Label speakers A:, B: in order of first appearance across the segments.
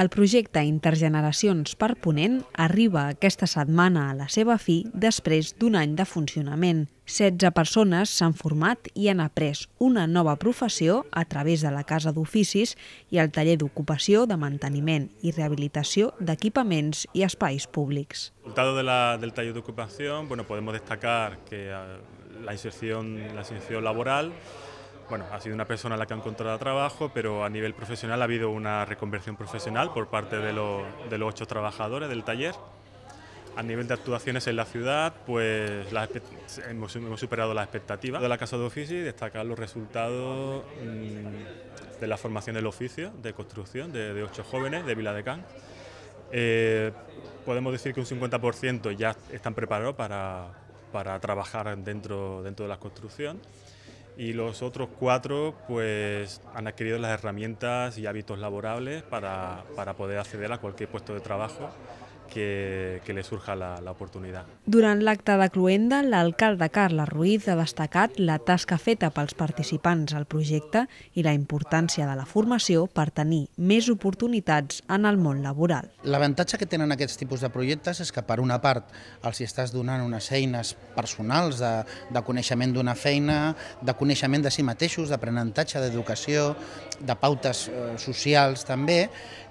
A: El projecte Intergeneracions per Ponent arriba aquesta setmana a la seva fi després d'un any de funcionament. 16 persones s'han format i han après una nova professió a través de la Casa d'Oficis i el taller d'ocupació de manteniment i rehabilitació d'equipaments i espais públics.
B: Resultat de la, del taller d'ocupació, bueno, podemos destacar que ah, la inserció, la inserció laboral bueno, ha sido una persona a la que ha encontrado trabajo, pero a nivel profesional ha habido una reconversión profesional por parte de, los ocho trabajadores del taller. A nivel de actuaciones en la ciudad, pues hemos, superado las expectativas de la Casa de Oficio y destacar los resultados mm, de la formación del oficio de construcción de, ocho jóvenes de Vila de Can. Eh, podemos decir que un 50% ya están preparados para, trabajar dentro, dentro de la construcción y los otros cuatro pues han adquirido las herramientas y hábitos laborables para, para poder acceder a cualquier puesto de trabajo que, que li surja la, la
A: Durant l'acte de Cluenda, l'alcalde Carles Ruiz ha destacat la tasca feta pels participants al projecte i la importància de la formació per tenir més oportunitats en el món laboral.
C: L'avantatge que tenen aquests tipus de projectes és que, per una part, els hi estàs donant unes eines personals de, de coneixement d'una feina, de coneixement de si mateixos, d'aprenentatge, d'educació, de pautes eh, socials també,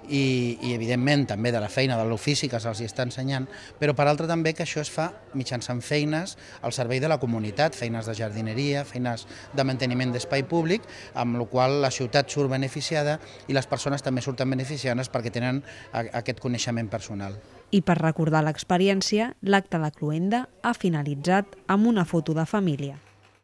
C: i, i, evidentment, també de la feina, de l'ofici que altres els hi està ensenyant, però per altra també que això es fa mitjançant feines al servei de la comunitat, feines de jardineria, feines de manteniment d'espai públic, amb la qual la ciutat surt beneficiada i les persones també surten beneficiades perquè tenen aquest coneixement personal.
A: I per recordar l'experiència, l'acte de Cluenda ha finalitzat amb una foto de família.